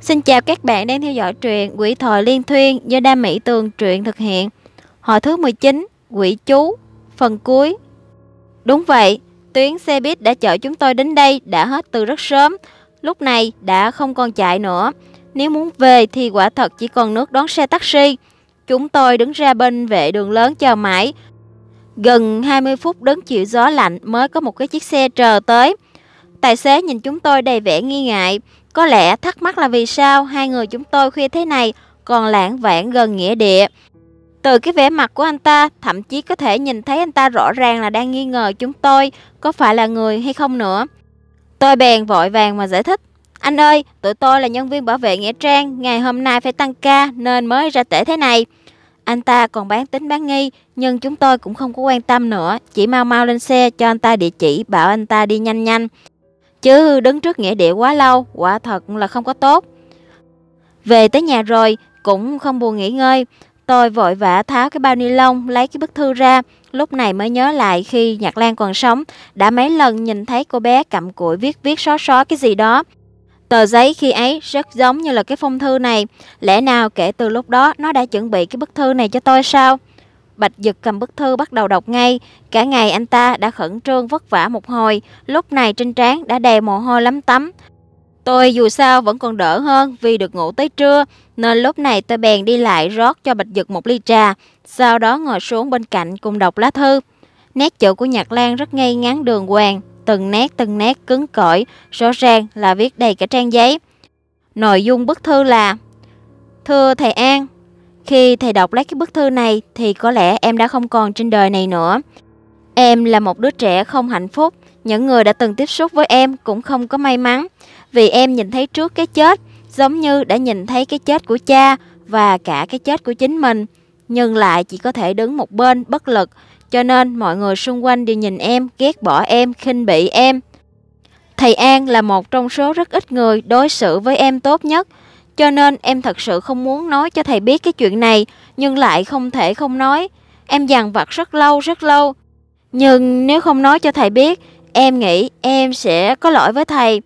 Xin chào các bạn đang theo dõi truyện Quỷ Thời Liên Thuyên do Đa Mỹ Tường truyện thực hiện. Hồi thứ 19, Quỷ Chú, phần cuối. Đúng vậy, tuyến xe buýt đã chở chúng tôi đến đây đã hết từ rất sớm, lúc này đã không còn chạy nữa. Nếu muốn về thì quả thật chỉ còn nước đón xe taxi. Chúng tôi đứng ra bên vệ đường lớn chờ mãi. Gần 20 phút đứng chịu gió lạnh mới có một cái chiếc xe chờ tới. Tài xế nhìn chúng tôi đầy vẻ nghi ngại. Có lẽ thắc mắc là vì sao hai người chúng tôi khuya thế này còn lãng vãng gần nghĩa địa. Từ cái vẻ mặt của anh ta, thậm chí có thể nhìn thấy anh ta rõ ràng là đang nghi ngờ chúng tôi có phải là người hay không nữa. Tôi bèn vội vàng mà giải thích. Anh ơi, tụi tôi là nhân viên bảo vệ Nghĩa Trang, ngày hôm nay phải tăng ca nên mới ra trễ thế này. Anh ta còn bán tính bán nghi, nhưng chúng tôi cũng không có quan tâm nữa, chỉ mau mau lên xe cho anh ta địa chỉ, bảo anh ta đi nhanh nhanh. Chứ đứng trước nghĩa địa quá lâu, quả thật là không có tốt. Về tới nhà rồi, cũng không buồn nghỉ ngơi. Tôi vội vã tháo cái bao ni lông, lấy cái bức thư ra. Lúc này mới nhớ lại khi Nhạc Lan còn sống, đã mấy lần nhìn thấy cô bé cầm cụi viết viết xóa xóa cái gì đó. Tờ giấy khi ấy rất giống như là cái phong thư này. Lẽ nào kể từ lúc đó nó đã chuẩn bị cái bức thư này cho tôi sao? Bạch giật cầm bức thư bắt đầu đọc ngay. Cả ngày anh ta đã khẩn trương vất vả một hồi, lúc này trên trán đã đè mồ hôi lắm tắm. Tôi dù sao vẫn còn đỡ hơn vì được ngủ tới trưa, nên lúc này tôi bèn đi lại rót cho Bạch Dực một ly trà, sau đó ngồi xuống bên cạnh cùng đọc lá thư. Nét chữ của Nhạc Lan rất ngay ngắn đường hoàng, từng nét từng nét cứng cỏi, rõ ràng là viết đầy cả trang giấy. Nội dung bức thư là Thưa thầy An, khi thầy đọc lấy cái bức thư này thì có lẽ em đã không còn trên đời này nữa. Em là một đứa trẻ không hạnh phúc, những người đã từng tiếp xúc với em cũng không có may mắn, vì em nhìn thấy trước cái chết, giống như đã nhìn thấy cái chết của cha và cả cái chết của chính mình, nhưng lại chỉ có thể đứng một bên bất lực, cho nên mọi người xung quanh đều nhìn em, ghét bỏ em, khinh bỉ em. Thầy An là một trong số rất ít người đối xử với em tốt nhất, cho nên em thật sự không muốn nói cho thầy biết cái chuyện này, nhưng lại không thể không nói. Em dằn vặt rất lâu rất lâu. Nhưng nếu không nói cho thầy biết, em nghĩ em sẽ có lỗi với thầy.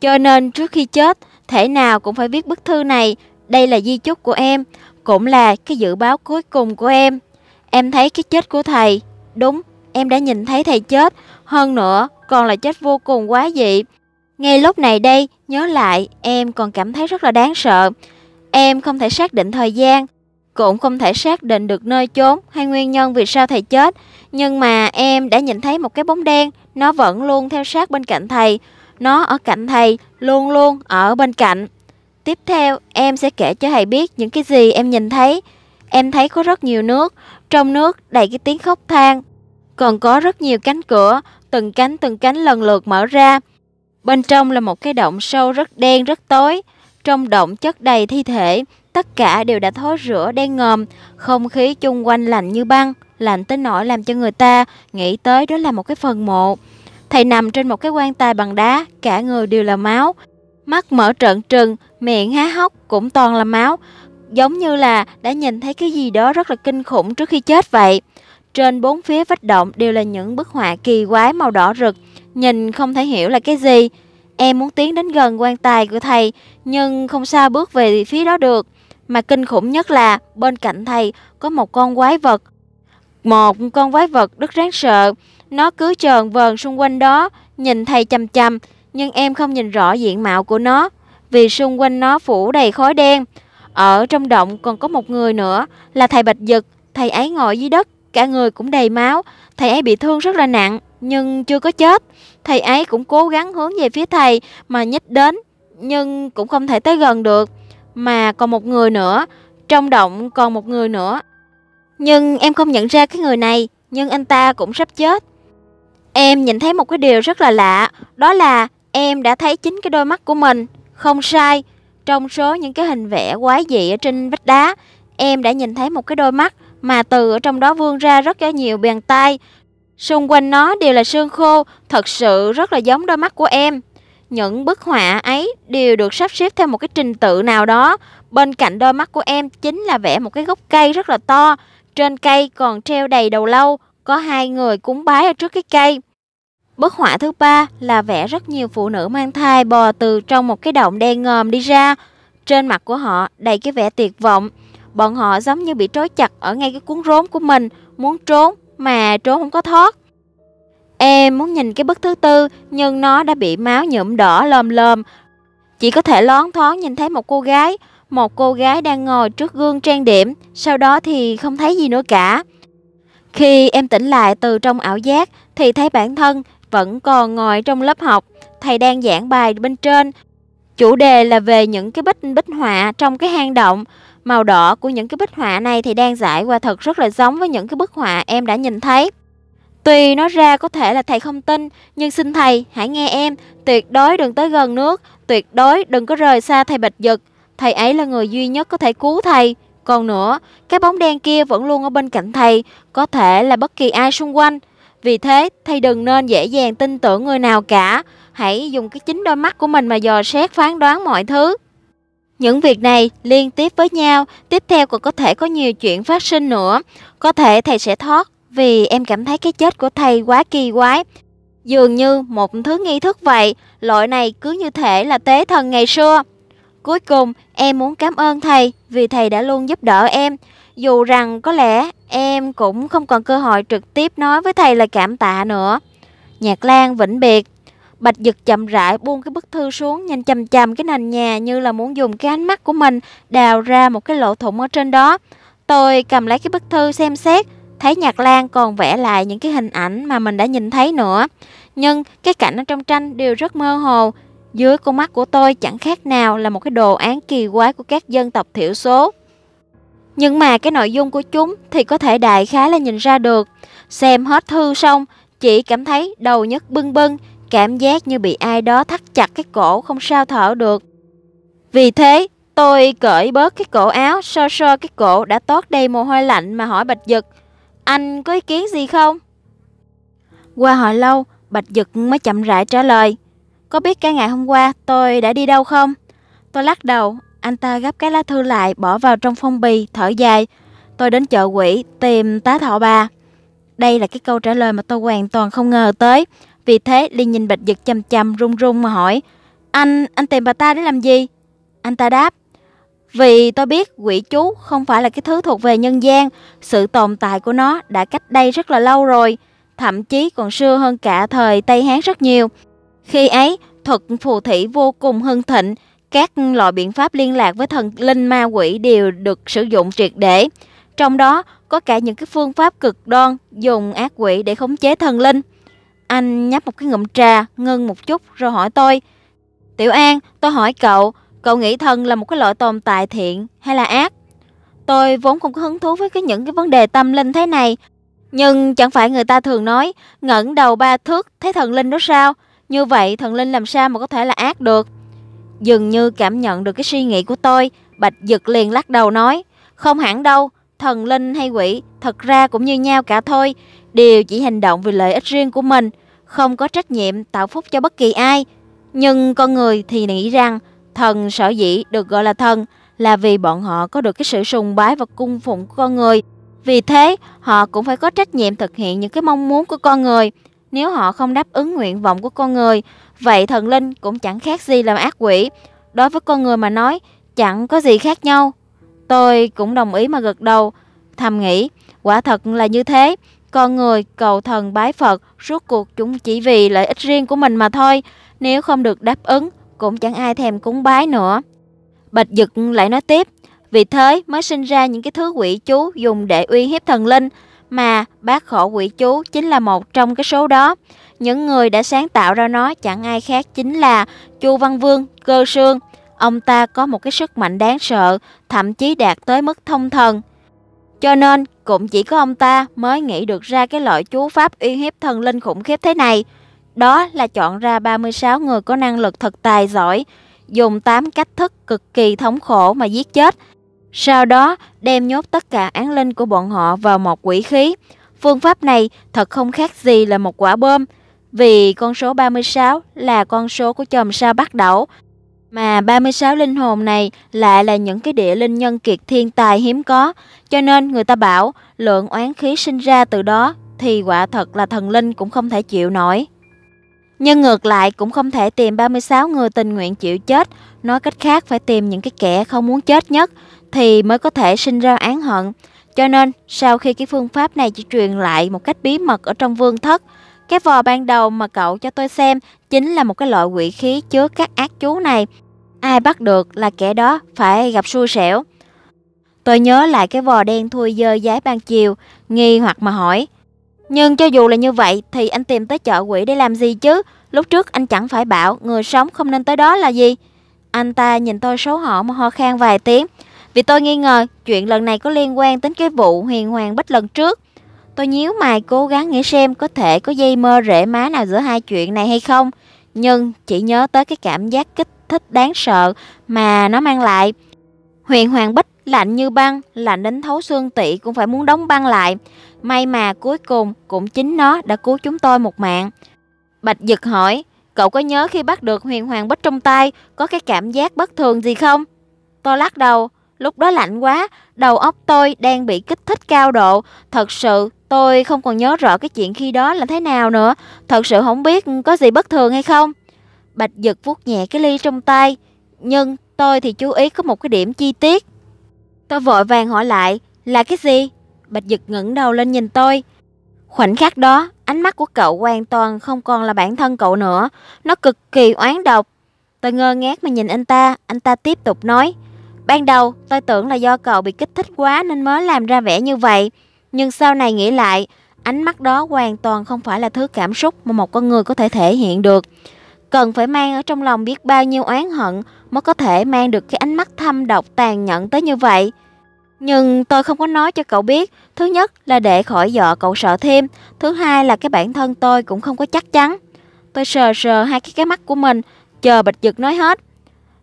Cho nên trước khi chết, thể nào cũng phải viết bức thư này. Đây là di chúc của em, cũng là cái dự báo cuối cùng của em. Em thấy cái chết của thầy, đúng, em đã nhìn thấy thầy chết, hơn nữa còn là chết vô cùng quá dị. Ngay lúc này đây, nhớ lại, em còn cảm thấy rất là đáng sợ. Em không thể xác định thời gian, cũng không thể xác định được nơi chốn hay nguyên nhân vì sao thầy chết. Nhưng mà em đã nhìn thấy một cái bóng đen, nó vẫn luôn theo sát bên cạnh thầy. Nó ở cạnh thầy, luôn luôn ở bên cạnh. Tiếp theo, em sẽ kể cho thầy biết những cái gì em nhìn thấy. Em thấy có rất nhiều nước, trong nước đầy cái tiếng khóc than. Còn có rất nhiều cánh cửa, từng cánh từng cánh lần lượt mở ra. Bên trong là một cái động sâu rất đen rất tối. Trong động chất đầy thi thể, tất cả đều đã thối rữa đen ngòm, không khí chung quanh lạnh như băng, lạnh tới nỗi làm cho người ta nghĩ tới đó là một cái phần mộ. Thầy nằm trên một cái quan tài bằng đá, cả người đều là máu. Mắt mở trợn trừng, miệng há hốc cũng toàn là máu, giống như là đã nhìn thấy cái gì đó rất là kinh khủng trước khi chết vậy. Trên bốn phía vách động đều là những bức họa kỳ quái màu đỏ rực, nhìn không thể hiểu là cái gì. Em muốn tiến đến gần quan tài của thầy, nhưng không sao bước về phía đó được. Mà kinh khủng nhất là bên cạnh thầy có một con quái vật. Một con quái vật rất ráng sợ. Nó cứ trờn vờn xung quanh đó, nhìn thầy chằm chằm, nhưng em không nhìn rõ diện mạo của nó, vì xung quanh nó phủ đầy khói đen. Ở trong động còn có một người nữa, là thầy Bạch Dực. Thầy ấy ngồi dưới đất, cả người cũng đầy máu. Thầy ấy bị thương rất là nặng, nhưng chưa có chết. Thầy ấy cũng cố gắng hướng về phía thầy mà nhích đến, nhưng cũng không thể tới gần được. Mà còn một người nữa, trong động còn một người nữa. Nhưng em không nhận ra cái người này, nhưng anh ta cũng sắp chết. Em nhìn thấy một cái điều rất là lạ, đó là em đã thấy chính cái đôi mắt của mình. Không sai, trong số những cái hình vẽ quái dị ở trên vách đá, em đã nhìn thấy một cái đôi mắt mà từ ở trong đó vươn ra rất là nhiều bàn tay, Xung quanh nó đều là sương khô, thật sự rất là giống đôi mắt của em. Những bức họa ấy đều được sắp xếp theo một cái trình tự nào đó. Bên cạnh đôi mắt của em chính là vẽ một cái gốc cây rất là to. Trên cây còn treo đầy đầu lâu, có hai người cúng bái ở trước cái cây. Bức họa thứ ba là vẽ rất nhiều phụ nữ mang thai bò từ trong một cái động đen ngòm đi ra. Trên mặt của họ đầy cái vẻ tuyệt vọng. Bọn họ giống như bị trói chặt ở ngay cái cuốn rốn của mình, muốn trốn mà trốn không có thoát. Em muốn nhìn cái bức thứ tư nhưng nó đã bị máu nhuộm đỏ lồm lồm. Chỉ có thể lón thoáng nhìn thấy một cô gái, một cô gái đang ngồi trước gương trang điểm, sau đó thì không thấy gì nữa cả. Khi em tỉnh lại từ trong ảo giác thì thấy bản thân vẫn còn ngồi trong lớp học, thầy đang giảng bài bên trên. Chủ đề là về những cái bích bích họa trong cái hang động. Màu đỏ của những cái bích họa này thì đang giải qua thật rất là giống với những cái bức họa em đã nhìn thấy. Tùy nó ra có thể là thầy không tin, nhưng xin thầy hãy nghe em, tuyệt đối đừng tới gần nước, tuyệt đối đừng có rời xa thầy Bạch Dực. Thầy ấy là người duy nhất có thể cứu thầy. Còn nữa, cái bóng đen kia vẫn luôn ở bên cạnh thầy, có thể là bất kỳ ai xung quanh. Vì thế, thầy đừng nên dễ dàng tin tưởng người nào cả. Hãy dùng cái chính đôi mắt của mình mà dò xét phán đoán mọi thứ. Những việc này liên tiếp với nhau, tiếp theo còn có thể có nhiều chuyện phát sinh nữa. Có thể thầy sẽ thoát vì em cảm thấy cái chết của thầy quá kỳ quái. Dường như một thứ nghi thức vậy, loại này cứ như thể là tế thần ngày xưa. Cuối cùng, em muốn cảm ơn thầy vì thầy đã luôn giúp đỡ em. Dù rằng có lẽ em cũng không còn cơ hội trực tiếp nói với thầy lời cảm tạ nữa. Nhạc Lan vĩnh biệt Bạch Dực chậm rãi buông cái bức thư xuống Nhanh chầm chầm cái nền nhà như là muốn dùng cái ánh mắt của mình Đào ra một cái lỗ thủng ở trên đó Tôi cầm lấy cái bức thư xem xét Thấy Nhạc Lan còn vẽ lại những cái hình ảnh mà mình đã nhìn thấy nữa Nhưng cái cảnh ở trong tranh đều rất mơ hồ Dưới con mắt của tôi chẳng khác nào là một cái đồ án kỳ quái của các dân tộc thiểu số Nhưng mà cái nội dung của chúng thì có thể đại khái là nhìn ra được Xem hết thư xong, chị cảm thấy đầu nhất bưng bưng cảm giác như bị ai đó thắt chặt cái cổ không sao thở được. Vì thế, tôi cởi bớt cái cổ áo, so so cái cổ đã tót đầy mồ hôi lạnh mà hỏi Bạch Dực, anh có ý kiến gì không? Qua hồi lâu, Bạch Dực mới chậm rãi trả lời, có biết cái ngày hôm qua tôi đã đi đâu không? Tôi lắc đầu, anh ta gấp cái lá thư lại bỏ vào trong phong bì, thở dài. Tôi đến chợ quỷ tìm tá thọ bà. Đây là cái câu trả lời mà tôi hoàn toàn không ngờ tới. Vì thế Ly nhìn Bạch Dực chầm chầm run run mà hỏi Anh, anh tìm bà ta để làm gì? Anh ta đáp Vì tôi biết quỷ chú không phải là cái thứ thuộc về nhân gian Sự tồn tại của nó đã cách đây rất là lâu rồi Thậm chí còn xưa hơn cả thời Tây Hán rất nhiều Khi ấy thuật phù thủy vô cùng hưng thịnh các loại biện pháp liên lạc với thần linh ma quỷ đều được sử dụng triệt để. Trong đó có cả những cái phương pháp cực đoan dùng ác quỷ để khống chế thần linh. Anh nhấp một cái ngụm trà, ngưng một chút rồi hỏi tôi. Tiểu An, tôi hỏi cậu, cậu nghĩ thần là một cái loại tồn tại thiện hay là ác? Tôi vốn không có hứng thú với cái những cái vấn đề tâm linh thế này, nhưng chẳng phải người ta thường nói ngẩng đầu ba thước thấy thần linh đó sao? Như vậy thần linh làm sao mà có thể là ác được? Dường như cảm nhận được cái suy nghĩ của tôi, Bạch Dực liền lắc đầu nói, không hẳn đâu, thần linh hay quỷ thật ra cũng như nhau cả thôi, đều chỉ hành động vì lợi ích riêng của mình, không có trách nhiệm tạo phúc cho bất kỳ ai. Nhưng con người thì nghĩ rằng thần sở dĩ được gọi là thần là vì bọn họ có được cái sự sùng bái và cung phụng của con người. Vì thế, họ cũng phải có trách nhiệm thực hiện những cái mong muốn của con người. Nếu họ không đáp ứng nguyện vọng của con người, vậy thần linh cũng chẳng khác gì làm ác quỷ. Đối với con người mà nói, chẳng có gì khác nhau. Tôi cũng đồng ý mà gật đầu, thầm nghĩ, quả thật là như thế, con người cầu thần bái Phật, rốt cuộc chúng chỉ vì lợi ích riêng của mình mà thôi, nếu không được đáp ứng cũng chẳng ai thèm cúng bái nữa. Bạch Dực lại nói tiếp, vì thế mới sinh ra những cái thứ quỷ chú dùng để uy hiếp thần linh, mà bác khổ quỷ chú chính là một trong cái số đó. Những người đã sáng tạo ra nó chẳng ai khác chính là Chu Văn Vương, Cơ Sương ông ta có một cái sức mạnh đáng sợ, thậm chí đạt tới mức thông thần. Cho nên, cũng chỉ có ông ta mới nghĩ được ra cái loại chú pháp uy hiếp thần linh khủng khiếp thế này. Đó là chọn ra 36 người có năng lực thật tài giỏi, dùng 8 cách thức cực kỳ thống khổ mà giết chết. Sau đó, đem nhốt tất cả án linh của bọn họ vào một quỷ khí. Phương pháp này thật không khác gì là một quả bom, vì con số 36 là con số của chòm sao bắt đầu mà 36 linh hồn này lại là những cái địa linh nhân kiệt thiên tài hiếm có, cho nên người ta bảo lượng oán khí sinh ra từ đó thì quả thật là thần linh cũng không thể chịu nổi. Nhưng ngược lại cũng không thể tìm 36 người tình nguyện chịu chết, nói cách khác phải tìm những cái kẻ không muốn chết nhất thì mới có thể sinh ra án hận. Cho nên, sau khi cái phương pháp này chỉ truyền lại một cách bí mật ở trong vương thất, cái vò ban đầu mà cậu cho tôi xem chính là một cái loại quỷ khí chứa các ác chú này. Ai bắt được là kẻ đó phải gặp xui xẻo. Tôi nhớ lại cái vò đen thui dơ dái ban chiều, nghi hoặc mà hỏi. Nhưng cho dù là như vậy thì anh tìm tới chợ quỷ để làm gì chứ? Lúc trước anh chẳng phải bảo người sống không nên tới đó là gì? Anh ta nhìn tôi xấu hổ mà ho khan vài tiếng. Vì tôi nghi ngờ chuyện lần này có liên quan đến cái vụ huyền hoàng bích lần trước. Tôi nhíu mày cố gắng nghĩ xem có thể có dây mơ rễ má nào giữa hai chuyện này hay không. Nhưng chỉ nhớ tới cái cảm giác kích thích đáng sợ mà nó mang lại. Huyền Hoàng Bích lạnh như băng, lạnh đến thấu xương tị cũng phải muốn đóng băng lại. May mà cuối cùng cũng chính nó đã cứu chúng tôi một mạng. Bạch Dực hỏi, cậu có nhớ khi bắt được Huyền Hoàng Bích trong tay có cái cảm giác bất thường gì không? Tôi lắc đầu, Lúc đó lạnh quá, đầu óc tôi đang bị kích thích cao độ. Thật sự, tôi không còn nhớ rõ cái chuyện khi đó là thế nào nữa. Thật sự không biết có gì bất thường hay không. Bạch Dực vuốt nhẹ cái ly trong tay. Nhưng tôi thì chú ý có một cái điểm chi tiết. Tôi vội vàng hỏi lại, là cái gì? Bạch Dực ngẩng đầu lên nhìn tôi. Khoảnh khắc đó, ánh mắt của cậu hoàn toàn không còn là bản thân cậu nữa. Nó cực kỳ oán độc. Tôi ngơ ngác mà nhìn anh ta, anh ta tiếp tục nói. Ban đầu, tôi tưởng là do cậu bị kích thích quá nên mới làm ra vẻ như vậy. Nhưng sau này nghĩ lại, ánh mắt đó hoàn toàn không phải là thứ cảm xúc mà một con người có thể thể hiện được. Cần phải mang ở trong lòng biết bao nhiêu oán hận mới có thể mang được cái ánh mắt thâm độc tàn nhẫn tới như vậy. Nhưng tôi không có nói cho cậu biết, thứ nhất là để khỏi vợ cậu sợ thêm, thứ hai là cái bản thân tôi cũng không có chắc chắn. Tôi sờ sờ hai cái cái mắt của mình, chờ Bạch Dực nói hết.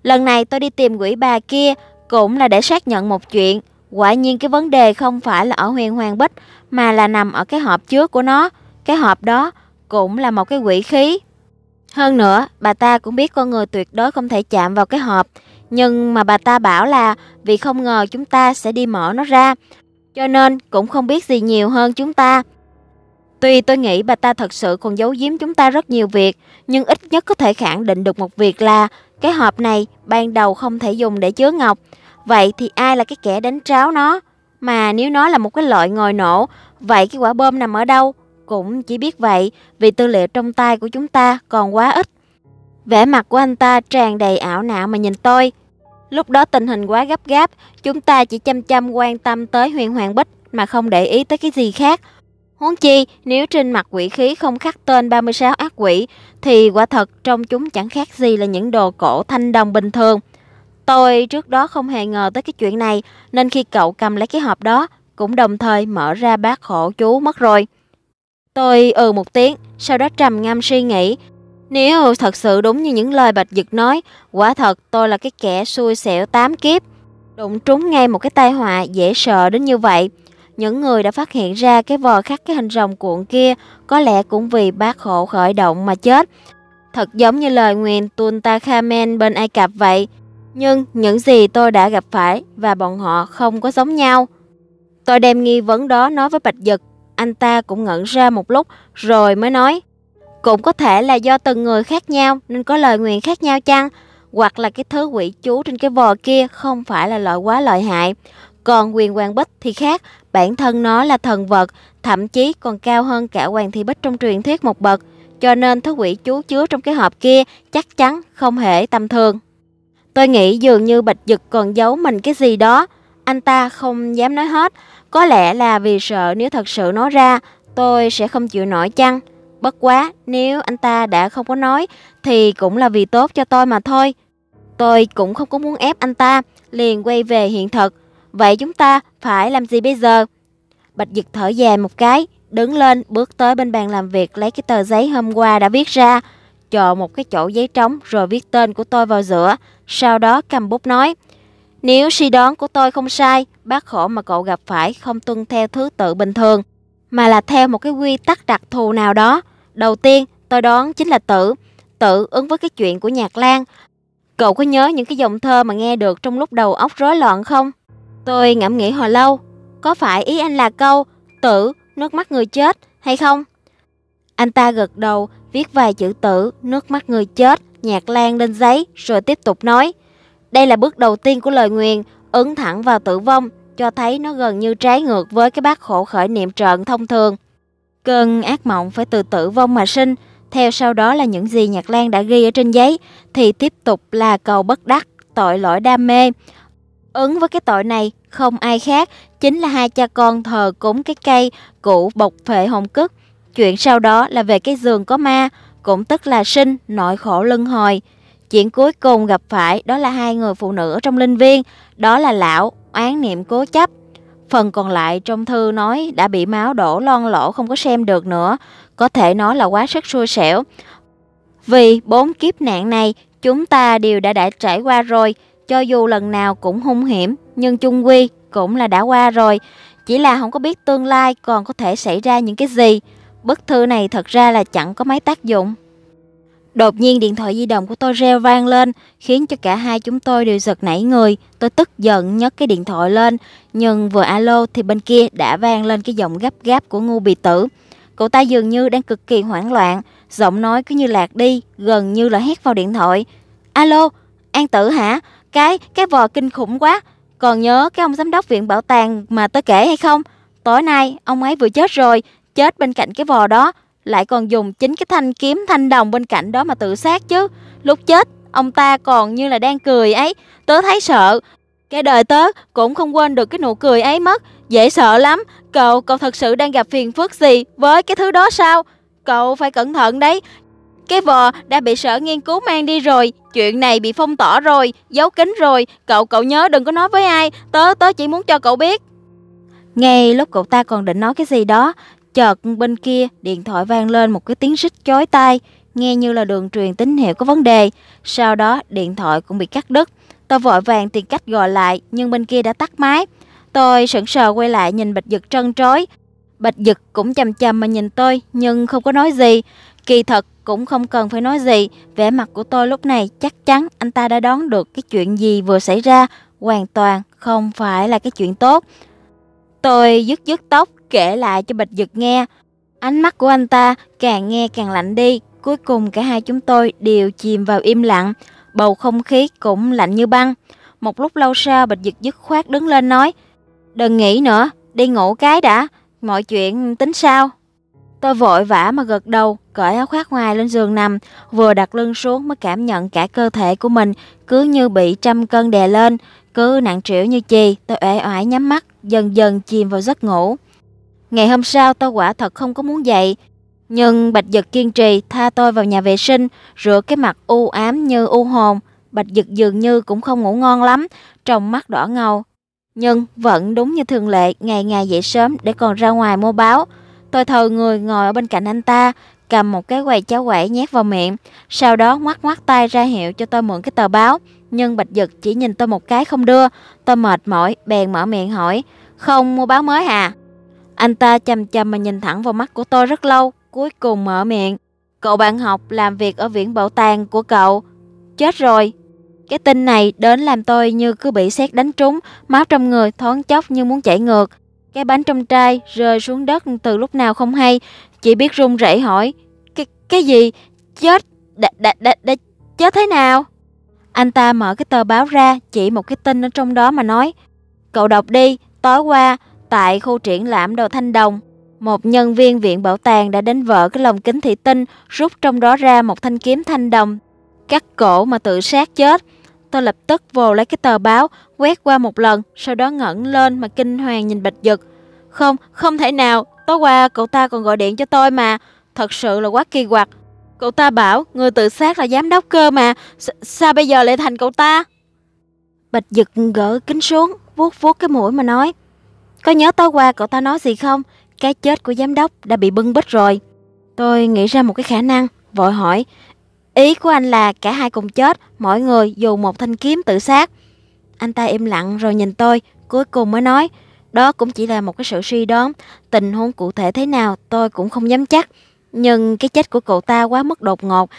Lần này tôi đi tìm quỷ bà kia, cũng là để xác nhận một chuyện, quả nhiên cái vấn đề không phải là ở huyền hoàng bích mà là nằm ở cái hộp trước của nó. Cái hộp đó cũng là một cái quỷ khí. Hơn nữa, bà ta cũng biết con người tuyệt đối không thể chạm vào cái hộp. Nhưng mà bà ta bảo là vì không ngờ chúng ta sẽ đi mở nó ra. Cho nên cũng không biết gì nhiều hơn chúng ta. Tuy tôi nghĩ bà ta thật sự còn giấu giếm chúng ta rất nhiều việc, nhưng ít nhất có thể khẳng định được một việc là cái hộp này ban đầu không thể dùng để chứa ngọc. Vậy thì ai là cái kẻ đánh tráo nó? Mà nếu nó là một cái loại ngồi nổ, vậy cái quả bom nằm ở đâu? Cũng chỉ biết vậy vì tư liệu trong tay của chúng ta còn quá ít. Vẻ mặt của anh ta tràn đầy ảo não mà nhìn tôi. Lúc đó tình hình quá gấp gáp, chúng ta chỉ chăm chăm quan tâm tới huyền hoàng bích mà không để ý tới cái gì khác. Huống chi, nếu trên mặt quỷ khí không khắc tên 36 ác quỷ, thì quả thật trong chúng chẳng khác gì là những đồ cổ thanh đồng bình thường. Tôi trước đó không hề ngờ tới cái chuyện này, nên khi cậu cầm lấy cái hộp đó, cũng đồng thời mở ra bát khổ chú mất rồi. Tôi ừ một tiếng, sau đó trầm ngâm suy nghĩ. Nếu thật sự đúng như những lời Bạch Dực nói, quả thật tôi là cái kẻ xui xẻo tám kiếp. Đụng trúng ngay một cái tai họa dễ sợ đến như vậy. Những người đã phát hiện ra cái vò khắc cái hình rồng cuộn kia có lẽ cũng vì bác khổ khởi động mà chết. Thật giống như lời nguyền Tuntakhamen bên Ai Cập vậy. Nhưng những gì tôi đã gặp phải và bọn họ không có giống nhau. Tôi đem nghi vấn đó nói với Bạch Dực. Anh ta cũng ngẩn ra một lúc rồi mới nói. Cũng có thể là do từng người khác nhau nên có lời nguyện khác nhau chăng? Hoặc là cái thứ quỷ chú trên cái vò kia không phải là loại quá lợi hại. Còn quyền Quan bích thì khác, bản thân nó là thần vật, thậm chí còn cao hơn cả Hoàng Thị Bích trong truyền thuyết một bậc, cho nên thứ quỷ chú chứa trong cái hộp kia chắc chắn không hề tầm thường. Tôi nghĩ dường như Bạch Dực còn giấu mình cái gì đó, anh ta không dám nói hết, có lẽ là vì sợ nếu thật sự nói ra, tôi sẽ không chịu nổi chăng. Bất quá, nếu anh ta đã không có nói thì cũng là vì tốt cho tôi mà thôi. Tôi cũng không có muốn ép anh ta, liền quay về hiện thực. Vậy chúng ta phải làm gì bây giờ? Bạch Dực thở dài một cái, đứng lên bước tới bên bàn làm việc lấy cái tờ giấy hôm qua đã viết ra, chọn một cái chỗ giấy trống rồi viết tên của tôi vào giữa, sau đó cầm bút nói. Nếu suy đoán của tôi không sai, bác khổ mà cậu gặp phải không tuân theo thứ tự bình thường, mà là theo một cái quy tắc đặc thù nào đó. Đầu tiên, tôi đoán chính là tử Tự ứng với cái chuyện của Nhạc Lan. Cậu có nhớ những cái dòng thơ mà nghe được trong lúc đầu óc rối loạn không? Tôi ngẫm nghĩ hồi lâu, có phải ý anh là câu tử nước mắt người chết hay không? Anh ta gật đầu, viết vài chữ tử nước mắt người chết, nhạt lan lên giấy rồi tiếp tục nói. Đây là bước đầu tiên của lời nguyền, ứng thẳng vào tử vong, cho thấy nó gần như trái ngược với cái bác khổ khởi niệm trận thông thường. Cơn ác mộng phải từ tử vong mà sinh, theo sau đó là những gì Nhạc Lan đã ghi ở trên giấy, thì tiếp tục là cầu bất đắc, tội lỗi đam mê, Ứng với cái tội này, không ai khác, chính là hai cha con thờ cúng cái cây cũ bộc phệ hồn cức. Chuyện sau đó là về cái giường có ma, cũng tức là sinh, nội khổ luân hồi. Chuyện cuối cùng gặp phải đó là hai người phụ nữ trong linh viên, đó là lão, oán niệm cố chấp. Phần còn lại trong thư nói đã bị máu đổ lon lỗ không có xem được nữa, có thể nói là quá sức xui xẻo. Vì bốn kiếp nạn này chúng ta đều đã đã trải qua rồi, cho dù lần nào cũng hung hiểm, nhưng chung quy cũng là đã qua rồi. Chỉ là không có biết tương lai còn có thể xảy ra những cái gì. Bức thư này thật ra là chẳng có mấy tác dụng. Đột nhiên điện thoại di động của tôi reo vang lên, khiến cho cả hai chúng tôi đều giật nảy người. Tôi tức giận nhấc cái điện thoại lên, nhưng vừa alo thì bên kia đã vang lên cái giọng gấp gáp của ngu bị tử. Cậu ta dường như đang cực kỳ hoảng loạn, giọng nói cứ như lạc đi, gần như là hét vào điện thoại. Alo, An Tử hả? cái cái vò kinh khủng quá còn nhớ cái ông giám đốc viện bảo tàng mà tớ kể hay không tối nay ông ấy vừa chết rồi chết bên cạnh cái vò đó lại còn dùng chính cái thanh kiếm thanh đồng bên cạnh đó mà tự sát chứ lúc chết ông ta còn như là đang cười ấy tớ thấy sợ cái đời tớ cũng không quên được cái nụ cười ấy mất dễ sợ lắm cậu cậu thật sự đang gặp phiền phức gì với cái thứ đó sao cậu phải cẩn thận đấy cái vò đã bị sở nghiên cứu mang đi rồi, chuyện này bị phong tỏa rồi, giấu kín rồi, cậu cậu nhớ đừng có nói với ai, tớ tớ chỉ muốn cho cậu biết. Ngay lúc cậu ta còn định nói cái gì đó, chợt bên kia điện thoại vang lên một cái tiếng rít chói tai, nghe như là đường truyền tín hiệu có vấn đề. Sau đó điện thoại cũng bị cắt đứt. Tôi vội vàng tìm cách gọi lại nhưng bên kia đã tắt máy. Tôi sững sờ quay lại nhìn Bạch Dực trân trối, Bạch Dực cũng chằm chằm mà nhìn tôi nhưng không có nói gì. Kỳ thật cũng không cần phải nói gì, vẻ mặt của tôi lúc này chắc chắn anh ta đã đoán được cái chuyện gì vừa xảy ra, hoàn toàn không phải là cái chuyện tốt. Tôi dứt dứt tóc kể lại cho Bạch Dực nghe. Ánh mắt của anh ta càng nghe càng lạnh đi, cuối cùng cả hai chúng tôi đều chìm vào im lặng, bầu không khí cũng lạnh như băng. Một lúc lâu sau Bạch Dực dứt khoát đứng lên nói, đừng nghĩ nữa, đi ngủ cái đã mọi chuyện tính sao? Tôi vội vã mà gật đầu, cởi áo khoác ngoài lên giường nằm, vừa đặt lưng xuống mới cảm nhận cả cơ thể của mình cứ như bị trăm cân đè lên, cứ nặng trĩu như chì, tôi uể oải nhắm mắt, dần dần chìm vào giấc ngủ. Ngày hôm sau tôi quả thật không có muốn dậy, nhưng Bạch Dực kiên trì tha tôi vào nhà vệ sinh, rửa cái mặt u ám như u hồn, Bạch Dực dường như cũng không ngủ ngon lắm, trong mắt đỏ ngầu, nhưng vẫn đúng như thường lệ ngày ngày dậy sớm để còn ra ngoài mua báo tôi thờ người ngồi ở bên cạnh anh ta cầm một cái quầy cháo quẩy nhét vào miệng sau đó ngoắc ngoắc tay ra hiệu cho tôi mượn cái tờ báo nhưng bạch dực chỉ nhìn tôi một cái không đưa tôi mệt mỏi bèn mở miệng hỏi không mua báo mới hả à? anh ta chầm chầm mà nhìn thẳng vào mắt của tôi rất lâu cuối cùng mở miệng cậu bạn học làm việc ở viện bảo tàng của cậu chết rồi cái tin này đến làm tôi như cứ bị xét đánh trúng, máu trong người thoáng chốc như muốn chảy ngược. Cái bánh trong trai rơi xuống đất từ lúc nào không hay, chỉ biết run rẩy hỏi, "Cái cái gì? Chết? Đã đã đã, đã chết thế nào?" Anh ta mở cái tờ báo ra, chỉ một cái tin ở trong đó mà nói, "Cậu đọc đi, tối qua tại khu triển lãm đồ thanh đồng, một nhân viên viện bảo tàng đã đánh vỡ cái lồng kính thủy tinh, rút trong đó ra một thanh kiếm thanh đồng, cắt cổ mà tự sát chết. Tôi lập tức vồ lấy cái tờ báo, quét qua một lần, sau đó ngẩng lên mà kinh hoàng nhìn Bạch Dực. Không, không thể nào, tối qua cậu ta còn gọi điện cho tôi mà, thật sự là quá kỳ quặc. Cậu ta bảo người tự sát là giám đốc cơ mà, S sao bây giờ lại thành cậu ta? Bạch Dực gỡ kính xuống, vuốt vuốt cái mũi mà nói. Có nhớ tối qua cậu ta nói gì không? Cái chết của giám đốc đã bị bưng bít rồi. Tôi nghĩ ra một cái khả năng, vội hỏi, Ý của anh là cả hai cùng chết, mỗi người dù một thanh kiếm tự sát. Anh ta im lặng rồi nhìn tôi, cuối cùng mới nói, đó cũng chỉ là một cái sự suy đoán, tình huống cụ thể thế nào tôi cũng không dám chắc. Nhưng cái chết của cậu ta quá mức đột ngột.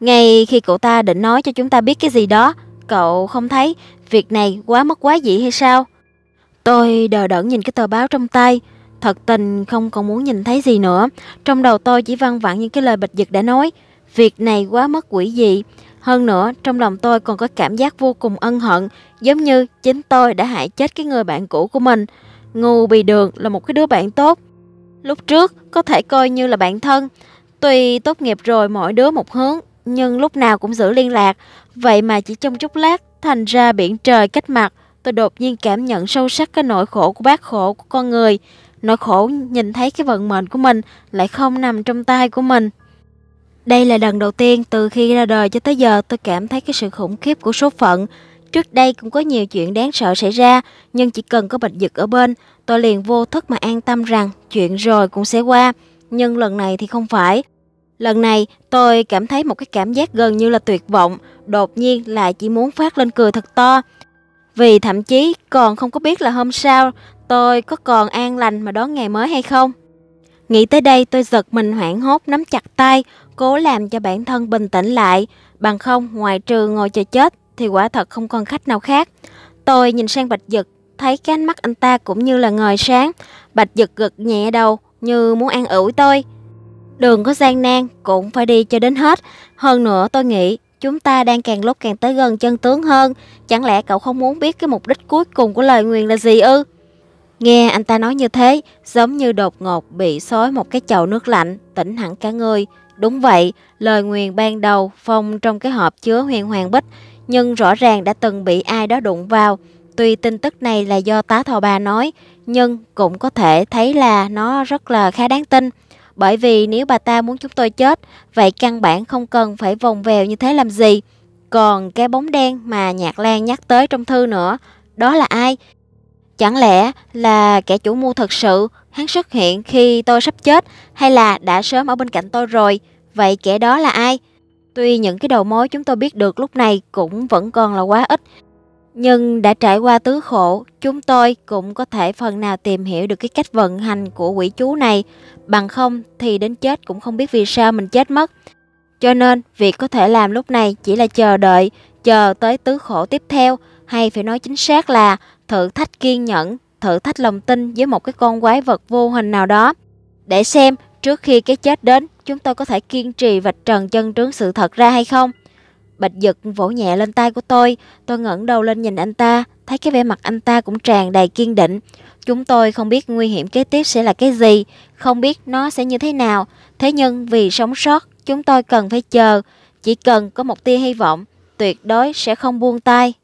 Ngay khi cậu ta định nói cho chúng ta biết cái gì đó, cậu không thấy việc này quá mất quá dị hay sao? Tôi đờ đẫn nhìn cái tờ báo trong tay, thật tình không còn muốn nhìn thấy gì nữa. Trong đầu tôi chỉ văng vẳng những cái lời bịch Dực đã nói. Việc này quá mất quỷ dị. Hơn nữa, trong lòng tôi còn có cảm giác vô cùng ân hận, giống như chính tôi đã hại chết cái người bạn cũ của mình. Ngô Bì Đường là một cái đứa bạn tốt. Lúc trước, có thể coi như là bạn thân. Tuy tốt nghiệp rồi mỗi đứa một hướng, nhưng lúc nào cũng giữ liên lạc. Vậy mà chỉ trong chốc lát, thành ra biển trời cách mặt, tôi đột nhiên cảm nhận sâu sắc cái nỗi khổ của bác khổ của con người. Nỗi khổ nhìn thấy cái vận mệnh của mình lại không nằm trong tay của mình. Đây là lần đầu tiên từ khi ra đời cho tới giờ tôi cảm thấy cái sự khủng khiếp của số phận. Trước đây cũng có nhiều chuyện đáng sợ xảy ra, nhưng chỉ cần có bệnh dịch ở bên, tôi liền vô thức mà an tâm rằng chuyện rồi cũng sẽ qua. Nhưng lần này thì không phải. Lần này tôi cảm thấy một cái cảm giác gần như là tuyệt vọng, đột nhiên lại chỉ muốn phát lên cười thật to. Vì thậm chí còn không có biết là hôm sau tôi có còn an lành mà đón ngày mới hay không. Nghĩ tới đây tôi giật mình hoảng hốt nắm chặt tay, cố làm cho bản thân bình tĩnh lại. Bằng không, ngoài trừ ngồi chờ chết thì quả thật không còn khách nào khác. Tôi nhìn sang Bạch Dực, thấy cái ánh mắt anh ta cũng như là ngời sáng. Bạch Dực gật nhẹ đầu như muốn an ủi tôi. Đường có gian nan cũng phải đi cho đến hết. Hơn nữa tôi nghĩ chúng ta đang càng lúc càng tới gần chân tướng hơn. Chẳng lẽ cậu không muốn biết cái mục đích cuối cùng của lời nguyền là gì ư? Nghe anh ta nói như thế, giống như đột ngột bị xối một cái chậu nước lạnh, tỉnh hẳn cả người. Đúng vậy, lời nguyền ban đầu phong trong cái hộp chứa huyền hoàng bích, nhưng rõ ràng đã từng bị ai đó đụng vào. Tuy tin tức này là do tá thò bà nói, nhưng cũng có thể thấy là nó rất là khá đáng tin. Bởi vì nếu bà ta muốn chúng tôi chết, vậy căn bản không cần phải vòng vèo như thế làm gì. Còn cái bóng đen mà Nhạc Lan nhắc tới trong thư nữa, đó là ai? Chẳng lẽ là kẻ chủ mưu thật sự, hắn xuất hiện khi tôi sắp chết hay là đã sớm ở bên cạnh tôi rồi? Vậy kẻ đó là ai? Tuy những cái đầu mối chúng tôi biết được lúc này cũng vẫn còn là quá ít, nhưng đã trải qua tứ khổ, chúng tôi cũng có thể phần nào tìm hiểu được cái cách vận hành của quỷ chú này, bằng không thì đến chết cũng không biết vì sao mình chết mất. Cho nên, việc có thể làm lúc này chỉ là chờ đợi, chờ tới tứ khổ tiếp theo, hay phải nói chính xác là thử thách kiên nhẫn, thử thách lòng tin với một cái con quái vật vô hình nào đó. Để xem trước khi cái chết đến, chúng tôi có thể kiên trì và trần chân trướng sự thật ra hay không. Bạch giật vỗ nhẹ lên tay của tôi, tôi ngẩng đầu lên nhìn anh ta, thấy cái vẻ mặt anh ta cũng tràn đầy kiên định. Chúng tôi không biết nguy hiểm kế tiếp sẽ là cái gì, không biết nó sẽ như thế nào, thế nhưng vì sống sót, chúng tôi cần phải chờ, chỉ cần có một tia hy vọng, tuyệt đối sẽ không buông tay.